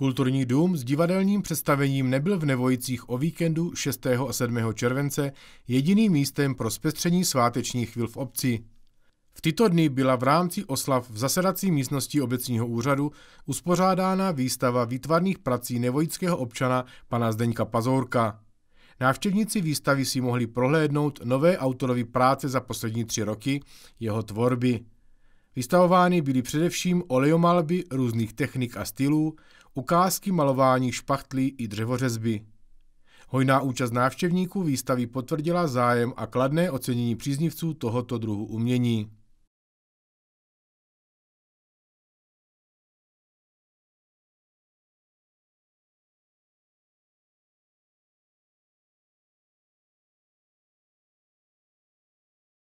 Kulturní dům s divadelním představením nebyl v Nevojicích o víkendu 6. a 7. července jediným místem pro zpestření svátečních chvil v obci. V tyto dny byla v rámci oslav v zasedací místnosti obecního úřadu uspořádána výstava výtvarných prací nevojického občana pana Zdeňka Pazourka. Návštěvníci výstavy si mohli prohlédnout nové autorovi práce za poslední tři roky, jeho tvorby. Vystavovány byly především olejomalby různých technik a stylů, ukázky malování špachtlí i dřevořezby. Hojná účast návštěvníků výstavy potvrdila zájem a kladné ocenění příznivců tohoto druhu umění.